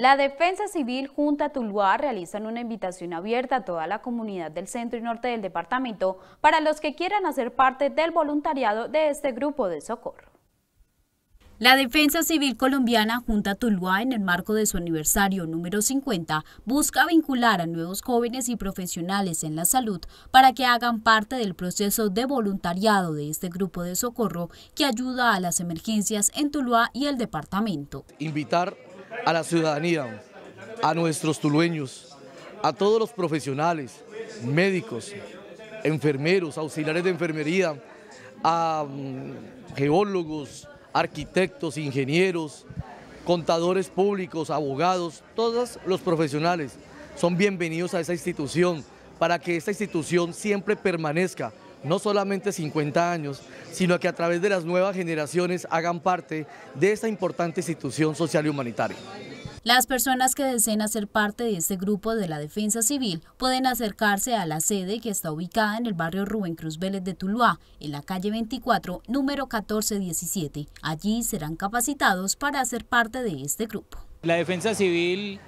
La Defensa Civil Junta a Tuluá realizan una invitación abierta a toda la comunidad del centro y norte del departamento para los que quieran hacer parte del voluntariado de este grupo de socorro. La Defensa Civil Colombiana Junta Tuluá, en el marco de su aniversario número 50, busca vincular a nuevos jóvenes y profesionales en la salud para que hagan parte del proceso de voluntariado de este grupo de socorro que ayuda a las emergencias en Tuluá y el departamento. Invitar a la ciudadanía, a nuestros tulueños, a todos los profesionales, médicos, enfermeros, auxiliares de enfermería, a mm, geólogos, arquitectos, ingenieros, contadores públicos, abogados, todos los profesionales son bienvenidos a esa institución para que esta institución siempre permanezca no solamente 50 años, sino que a través de las nuevas generaciones hagan parte de esta importante institución social y humanitaria. Las personas que deseen hacer parte de este grupo de la defensa civil pueden acercarse a la sede que está ubicada en el barrio Rubén Cruz Vélez de Tuluá, en la calle 24, número 1417. Allí serán capacitados para hacer parte de este grupo. La defensa civil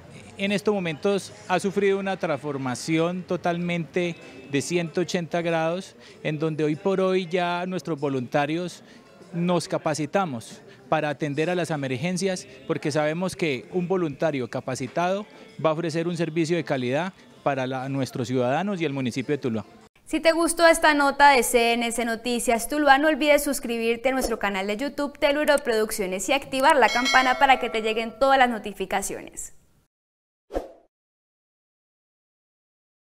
en estos momentos ha sufrido una transformación totalmente de 180 grados, en donde hoy por hoy ya nuestros voluntarios nos capacitamos para atender a las emergencias, porque sabemos que un voluntario capacitado va a ofrecer un servicio de calidad para nuestros ciudadanos y el municipio de Tuluá. Si te gustó esta nota de CNS Noticias Tuluá, no olvides suscribirte a nuestro canal de YouTube Teluro Producciones y activar la campana para que te lleguen todas las notificaciones.